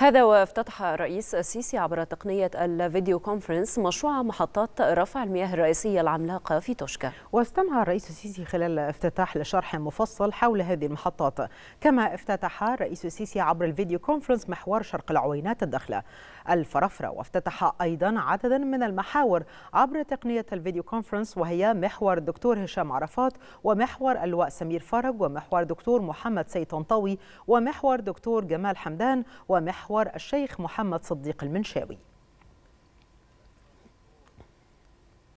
هذا وافتتح الرئيس السيسي عبر تقنية الفيديو كونفرنس مشروع محطات رفع المياه الرئيسية العملاقة في توشكا واستمع الرئيس السيسي خلال افتتاح لشرح مفصل حول هذه المحطات كما افتتح الرئيس السيسي عبر الفيديو كونفرنس محور شرق العوينات الداخلة الفرفرة وافتتح أيضا عددا من المحاور عبر تقنية الفيديو كونفرنس وهي محور الدكتور هشام عرفات ومحور اللواء سمير فرج ومحور دكتور محمد سيد طنطاوي ومحور دكتور جمال حمدان ومحور محور الشيخ محمد صديق المنشاوي